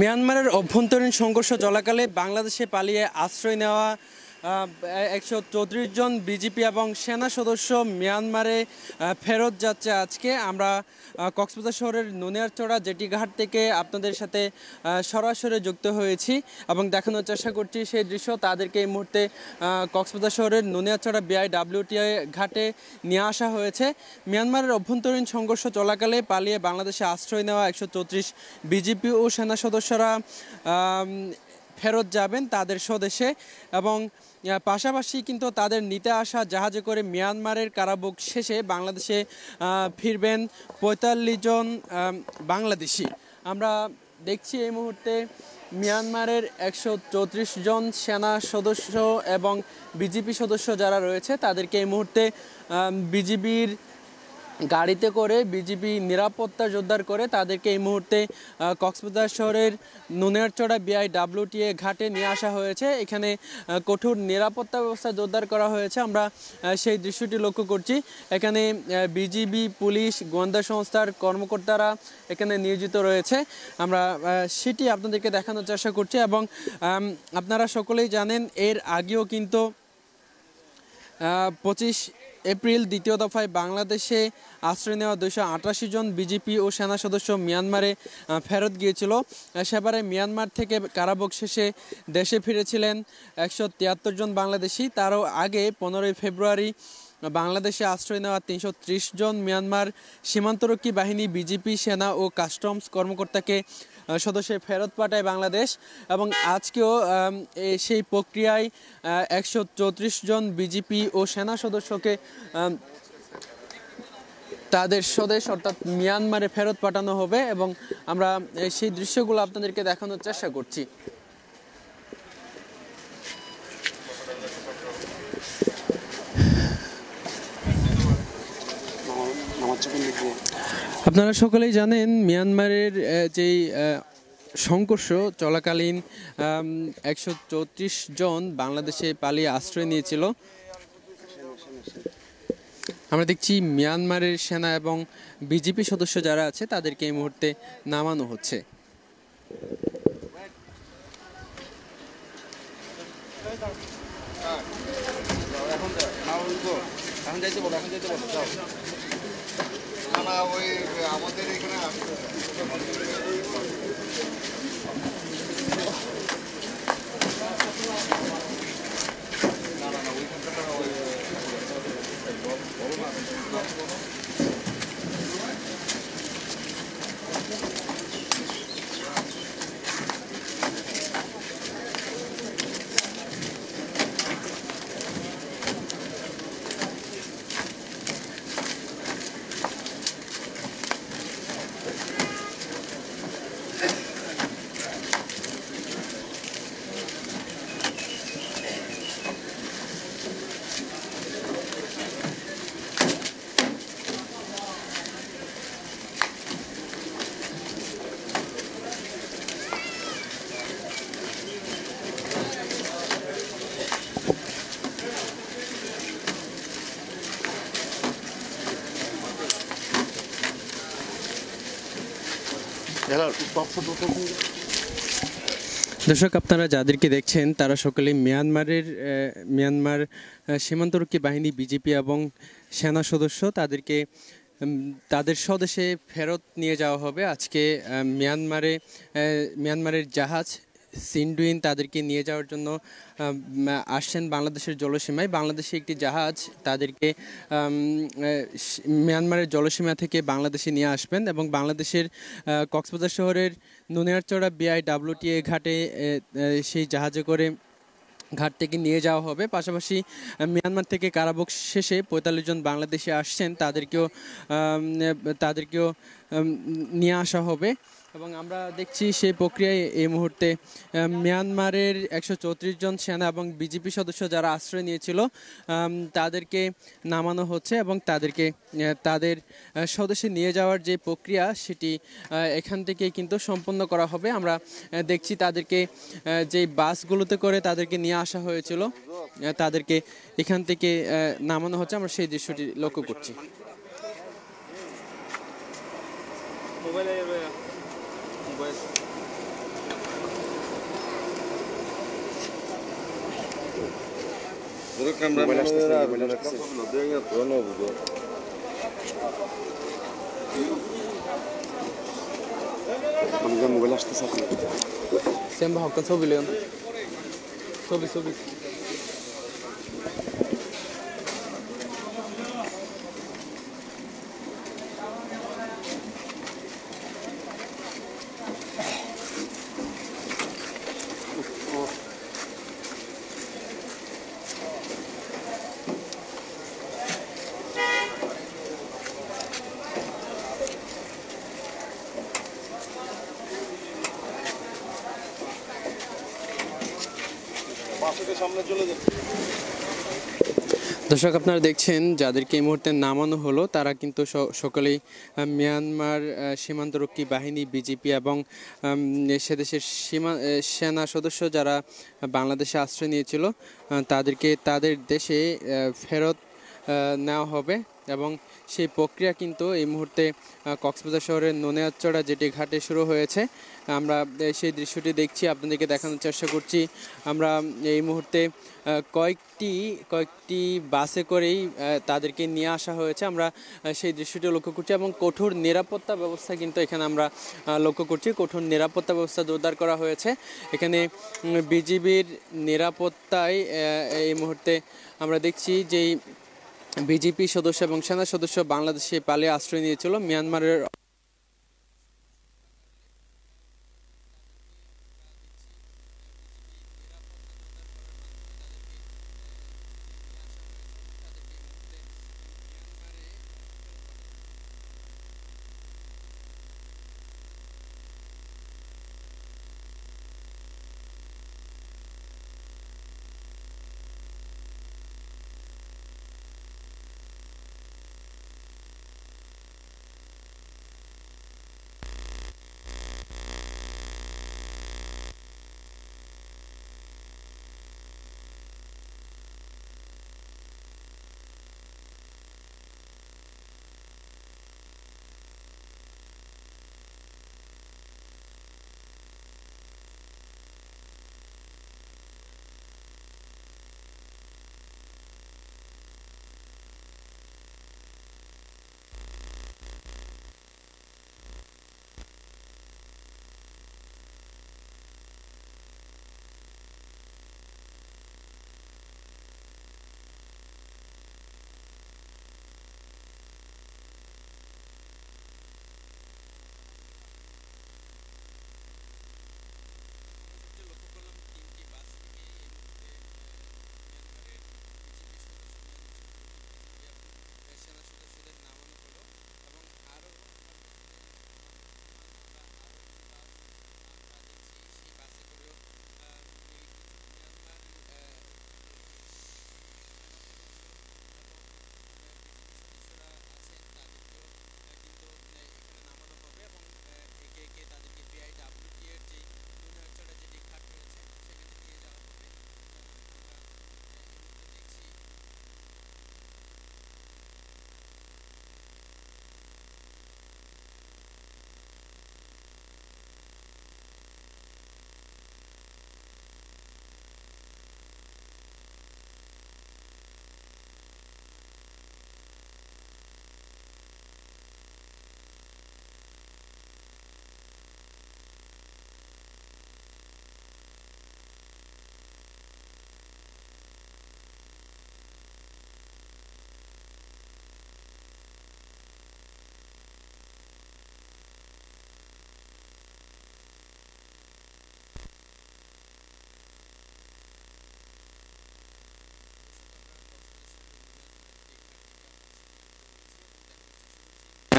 মিয়ানমারের অভ্যন্তরীণ সংঘর্ষ চলাকালে বাংলাদেশে পালিয়ে আশ্রয় নেওয়া একশো চৌত্রিশ জন বিজেপি এবং সেনা সদস্য মিয়ানমারে ফেরত যাচ্ছে আজকে আমরা কক্সবাজার শহরের নুনিয়ারচড়া জেটি ঘাট থেকে আপনাদের সাথে সরাসরি যুক্ত হয়েছি এবং দেখানোর চেষ্টা করছি সেই দৃশ্য তাদেরকে এই মুহূর্তে কক্সবাজার শহরের নুনিয়ারচড়া বিআইডাব্লিউটিআই ঘাটে নিয়ে আসা হয়েছে মিয়ানমারের অভ্যন্তরীণ সংঘর্ষ চলাকালে পালিয়ে বাংলাদেশে আশ্রয় নেওয়া একশো বিজেপি ও সেনা সদস্যরা ফেরত যাবেন তাদের স্বদেশে এবং পাশাপাশি কিন্তু তাদের নিতে আসা জাহাজে করে মিয়ানমারের কারাবোগ শেষে বাংলাদেশে ফিরবেন পঁয়তাল্লিশ জন বাংলাদেশি আমরা দেখছি এই মুহূর্তে মিয়ানমারের একশো চৌত্রিশ জন সেনা সদস্য এবং বিজেপি সদস্য যারা রয়েছে তাদেরকে এই মুহূর্তে বিজিবির গাড়িতে করে বিজেপি নিরাপত্তা জোরদার করে তাদেরকে এই মুহূর্তে কক্সবাজার শহরের নুনেরচড়া বিআই ডাব্লিউটিএ ঘাটে নিয়ে আসা হয়েছে এখানে কঠোর নিরাপত্তা ব্যবস্থা জোরদার করা হয়েছে আমরা সেই দৃশ্যটি লক্ষ্য করছি এখানে বিজিবি পুলিশ গোয়েন্দা সংস্থার কর্মকর্তারা এখানে নিয়োজিত রয়েছে আমরা সেটি আপনাদেরকে দেখানোর চেষ্টা করছি এবং আপনারা সকলেই জানেন এর আগেও কিন্তু পঁচিশ এপ্রিল দ্বিতীয় দফায় বাংলাদেশে আশ্রয় নেওয়া দুশো আটাশি জন বিজেপি ও সেনা সদস্য মিয়ানমারে ফেরত গিয়েছিল সেবারে মিয়ানমার থেকে কারাভোগ শেষে দেশে ফিরেছিলেন একশো তিয়াত্তর জন বাংলাদেশি তারও আগে পনেরোই ফেব্রুয়ারি বাংলাদেশে আশ্রয় নেওয়া তিনশো জন মিয়ানমার সীমান্তরক্ষী বাহিনী বিজেপি সেনা ও কাস্টমস কর্মকর্তাকে সদস্যের ফেরত পাঠায় বাংলাদেশ এবং আজকেও সেই প্রক্রিয়ায় একশো জন বিজেপি ও সেনা সদস্যকে তাদের স্বদেশ অর্থাৎ মিয়ানমারে ফেরত পাঠানো হবে এবং আমরা সেই দৃশ্যগুলো আপনাদেরকে দেখানোর চেষ্টা করছি আপনারা সকলেই জানেন মিয়ানমারের যেই সংঘর্ষ চলাকালীন একশো জন বাংলাদেশে পালিয়ে আশ্রয় নিয়েছিল আমরা দেখছি মিয়ানমারের সেনা এবং বিজেপি সদস্য যারা আছে তাদেরকে এই মুহূর্তে নামানো হচ্ছে এখন যাইতে বলো এখন যাইতে বলো যাও না ওই আমাদের এখানে আসছে না না ওইখানটা ওই বলো না দর্শক আপনারা যাদেরকে দেখছেন তারা সকলে মিয়ানমারের মিয়ানমার সীমান্তরক্ষী বাহিনী বিজেপি এবং সেনা সদস্য তাদেরকে তাদের স্বদেশে ফেরত নিয়ে যাওয়া হবে আজকে মিয়ানমারে মিয়ানমারের জাহাজ সিনডুইন তাদেরকে নিয়ে যাওয়ার জন্য আসছেন বাংলাদেশের জলসীমায় বাংলাদেশে একটি জাহাজ তাদেরকে মিয়ানমারের জলসীমা থেকে বাংলাদেশে নিয়ে আসবেন এবং বাংলাদেশের কক্সবাজার শহরের নুনিয়ারচড়া বিআইডাব্লিউটিএ ঘাটে সেই জাহাজে করে ঘাট থেকে নিয়ে যাওয়া হবে পাশাপাশি মিয়ানমার থেকে কারাবক শেষে পঁয়তাল্লিশ জন বাংলাদেশে আসছেন তাদেরকেও তাদেরকেও নিয়ে আসা হবে এবং আমরা দেখছি সেই প্রক্রিয়ায় এই মুহূর্তে মিয়ানমারের একশো জন সেনা এবং বিজেপি সদস্য যারা আশ্রয় নিয়েছিল তাদেরকে নামানো হচ্ছে এবং তাদেরকে তাদের স্বদেশে নিয়ে যাওয়ার যে প্রক্রিয়া সেটি এখান থেকে কিন্তু সম্পন্ন করা হবে আমরা দেখছি তাদেরকে যে বাসগুলোতে করে তাদেরকে নিয়ে আসা হয়েছিল তাদেরকে এখান থেকে নামানো হচ্ছে আমরা সেই দৃশ্যটি লক্ষ্য করছি pues. Друг към време ще се набележка се. Надега, то е много добро. Там за мобиля ще са. Сем бахо, къде са обилен? Соби, соби. দর্শক আপনারা দেখছেন যাদেরকে এই মুহূর্তে নামানো হলো তারা কিন্তু সকলেই মিয়ানমার সীমান্তরক্ষী বাহিনী বিজেপি এবং সেদেশের সীমা সেনা সদস্য যারা বাংলাদেশে আশ্রয় নিয়েছিল তাদেরকে তাদের দেশে ফেরত নেওয়া হবে এবং সেই প্রক্রিয়া কিন্তু এই মুহূর্তে কক্সবাজার শহরের নোনিয়াচড়া যেটি ঘাটে শুরু হয়েছে আমরা সেই দৃশ্যটি দেখছি আপনাদেরকে দেখানোর চেষ্টা করছি আমরা এই মুহূর্তে কয়েকটি কয়েকটি বাসে করেই তাদেরকে নিয়ে আসা হয়েছে আমরা সেই দৃশ্যটি লক্ষ্য করছি এবং কঠোর নিরাপত্তা ব্যবস্থা কিন্তু এখানে আমরা লক্ষ্য করছি কঠোর নিরাপত্তা ব্যবস্থা জোরদার করা হয়েছে এখানে বিজিবির নিরাপত্তায় এই মুহূর্তে আমরা দেখছি যেই বিজেপি সদস্য এবং সেনা সদস্য বাংলাদেশে পালিয়ে আশ্রয় নিয়েছিল মিয়ানমারের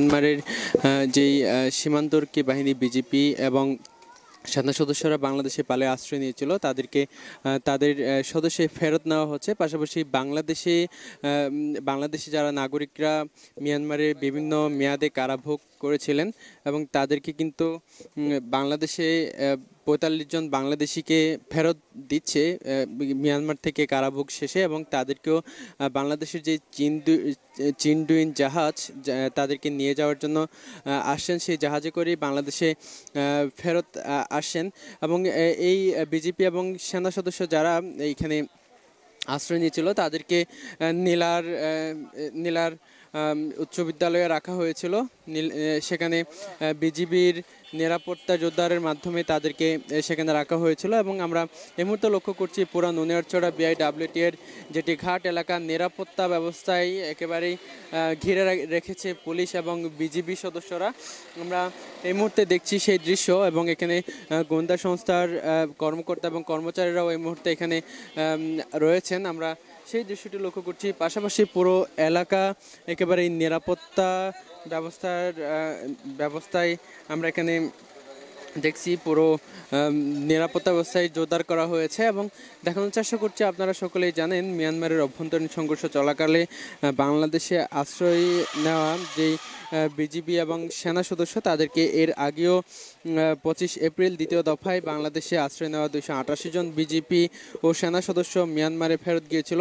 মিয়ানমারের যেই সীমান্তরক্ষী বাহিনী বিজেপি এবং সাধারণ সদস্যরা বাংলাদেশে পালে আশ্রয় নিয়েছিল তাদেরকে তাদের সদস্যে ফেরত নেওয়া হচ্ছে পাশাপাশি বাংলাদেশে বাংলাদেশে যারা নাগরিকরা মিয়ানমারে বিভিন্ন মেয়াদে কারাভোগ করেছিলেন এবং তাদেরকে কিন্তু বাংলাদেশে পঁয়তাল্লিশ জন বাংলাদেশিকে ফেরত দিচ্ছে মিয়ানমার থেকে কারাভোগ শেষে এবং তাদেরকেও বাংলাদেশের যে চিন্দু চিনডুইন জাহাজ তাদেরকে নিয়ে যাওয়ার জন্য আসছেন সেই জাহাজে করেই বাংলাদেশে ফেরত আসেন এবং এই বিজেপি এবং সেনা সদস্য যারা এইখানে আশ্রয় নিয়েছিল তাদেরকে নীলার নীলার উচ্চ বিদ্যালয়ে রাখা হয়েছিল সেখানে বিজিবির নিরাপত্তা যোদ্ধারের মাধ্যমে তাদেরকে সেখানে রাখা হয়েছিল এবং আমরা এই মুহূর্তে লক্ষ্য করছি পুরা নুনিয়ারচড়া বিআইডাব্লিউটি এর যেটি ঘাট এলাকার নিরাপত্তা ব্যবস্থায় একেবারেই ঘিরে রেখেছে পুলিশ এবং বিজিবি সদস্যরা আমরা এই মুহূর্তে দেখছি সেই দৃশ্য এবং এখানে গোয়েন্দা সংস্থার কর্মকর্তা এবং কর্মচারীরাও এই মুহূর্তে এখানে রয়েছেন আমরা সেই দৃশ্যটি লক্ষ্য করছি পাশাপাশি পুরো এলাকা একেবারে নিরাপত্তা ব্যবস্থার ব্যবস্থায় আমরা এখানে দেখছি পুরো নিরাপত্তা ব্যবস্থায় জোরদার করা হয়েছে এবং দেখানোর চেষ্টা করছি আপনারা সকলেই জানেন মিয়ানমারের অভ্যন্তরীণ সংঘর্ষ চলাকালে বাংলাদেশে আশ্রয় নেওয়া যেই বিজিবি এবং সেনা সদস্য তাদেরকে এর আগেও পঁচিশ এপ্রিল দ্বিতীয় দফায় বাংলাদেশে আশ্রয় নেওয়া দুইশো আটাশি জন বিজেপি ও সেনা সদস্য মিয়ানমারে ফেরত গিয়েছিল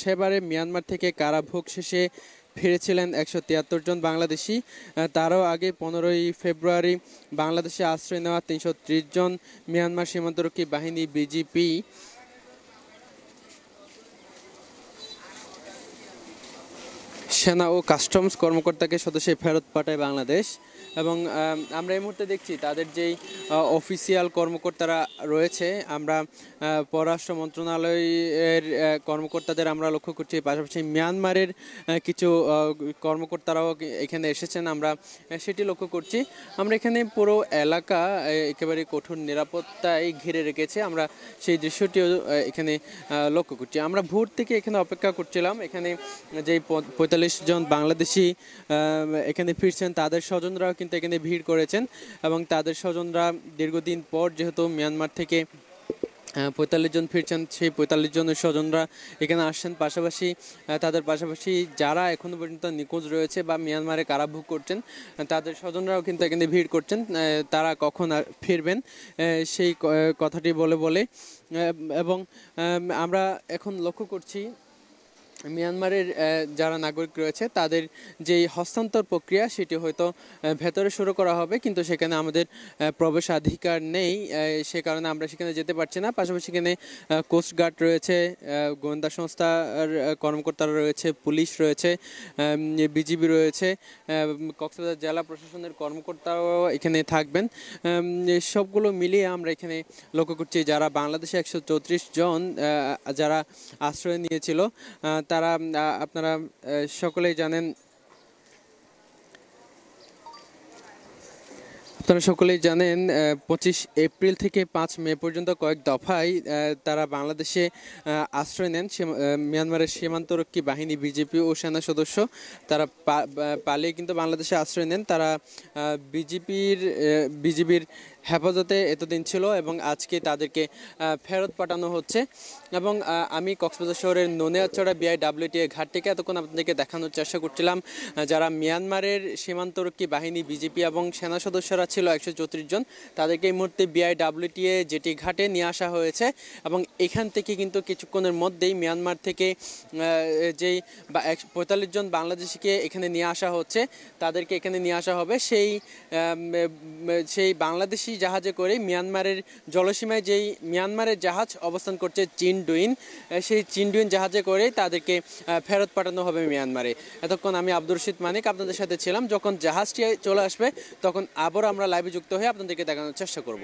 সেবারে মিয়ানমার থেকে কারা ভোগ শেষে ফিরেছিলেন একশো তিয়াত্তর জন বাংলাদেশি তারও আগে পনেরোই ফেব্রুয়ারি বাংলাদেশে আশ্রয় নেওয়া তিনশো জন মিয়ানমার সীমান্তরক্ষী বাহিনী বিজিপি সেনা ও কাস্টমস কর্মকর্তাকে সদস্যে ফেরত পাঠায় বাংলাদেশ এবং আমরা এই মুহূর্তে দেখছি তাদের যেই অফিসিয়াল কর্মকর্তারা রয়েছে আমরা পররাষ্ট্র মন্ত্রণালয়ের কর্মকর্তাদের আমরা লক্ষ্য করছি পাশাপাশি মিয়ানমারের কিছু কর্মকর্তারাও এখানে এসেছেন আমরা সেটি লক্ষ্য করছি আমরা এখানে পুরো এলাকা একেবারে কঠোর নিরাপত্তায় ঘিরে রেখেছে আমরা সেই দৃশ্যটিও এখানে লক্ষ্য করছি আমরা ভোর থেকে এখানে অপেক্ষা করছিলাম এখানে যেই পঁয়তাল্লিশ চল্লিশ জন বাংলাদেশি এখানে ফিরছেন তাদের স্বজনরাও কিন্তু এখানে ভিড় করেছেন এবং তাদের স্বজনরা দীর্ঘদিন পর যেহেতু মিয়ানমার থেকে পঁয়তাল্লিশ জন ফিরছেন সেই পঁয়তাল্লিশ জনের স্বজনরা এখানে আসছেন পাশাপাশি তাদের পাশাপাশি যারা এখনও পর্যন্ত নিখোঁজ রয়েছে বা মিয়ানমারে কারাভোগ করছেন তাদের স্বজনরাও কিন্তু এখানে ভিড় করছেন তারা কখন ফিরবেন সেই কথাটি বলে বলে এবং আমরা এখন লক্ষ্য করছি মিয়ানমারের যারা নাগরিক রয়েছে তাদের যে হস্তান্তর প্রক্রিয়া সেটি হয়তো ভেতরে শুরু করা হবে কিন্তু সেখানে আমাদের প্রবেশাধিকার নেই সে কারণে আমরা সেখানে যেতে পারছি না পাশাপাশি সেখানে কোস্টগার্ড রয়েছে গোয়েন্দা সংস্থার কর্মকর্তারা রয়েছে পুলিশ রয়েছে বিজিবি রয়েছে কক্সবাজার জেলা প্রশাসনের কর্মকর্তাও এখানে থাকবেন সবগুলো মিলিয়ে আমরা এখানে লক্ষ্য করছি যারা বাংলাদেশে একশো জন যারা আশ্রয় নিয়েছিল তারা আপনারা সকলেই জানেন আপনারা সকলেই জানেন পঁচিশ এপ্রিল থেকে পাঁচ মে পর্যন্ত কয়েক দফায় তারা বাংলাদেশে আশ্রয় নেন মিয়ানমারের সীমান্তরক্ষী বাহিনী বিজেপি ও সেনা সদস্য তারা পালিয়ে কিন্তু বাংলাদেশে আশ্রয় নেন তারা বিজেপির বিজেপির হেফাজতে এতদিন ছিল এবং আজকে তাদেরকে ফেরত পাঠানো হচ্ছে এবং আমি কক্সবাজার শহরের নোনিয়াচড়া বিআইডাব্লিউটিএ ঘাট থেকে এতক্ষণ আপনাদেরকে দেখানোর চেষ্টা করছিলাম যারা মিয়ানমারের সীমান্তরক্ষী বাহিনী বিজেপি এবং সেনা সদস্যরা ছিল একশো জন তাদেরকে এই মুহূর্তে বিআইডাব্লিউটিএ যেটি ঘাটে নিয়ে আসা হয়েছে এবং এখান থেকে কিন্তু কিছুক্ষণের মধ্যেই মিয়ানমার থেকে যেই পঁয়তাল্লিশ জন বাংলাদেশিকে এখানে নিয়ে আসা হচ্ছে তাদেরকে এখানে নিয়ে আসা হবে সেই সেই বাংলাদেশি জাহাজে করে মিয়ানমারের জলসীমায় যেই মিয়ানমারের জাহাজ অবস্থান করছে চিনডুইন সেই চিনডুইন জাহাজে করে তাদেরকে ফেরত পাঠানো হবে মিয়ানমারে এতক্ষণ আমি আব্দুর রশিদ মানিক আপনাদের সাথে ছিলাম যখন জাহাজটি চলে আসবে তখন আবার আমরা লাইভে যুক্ত হয়ে আপনাদেরকে দেখানোর চেষ্টা করব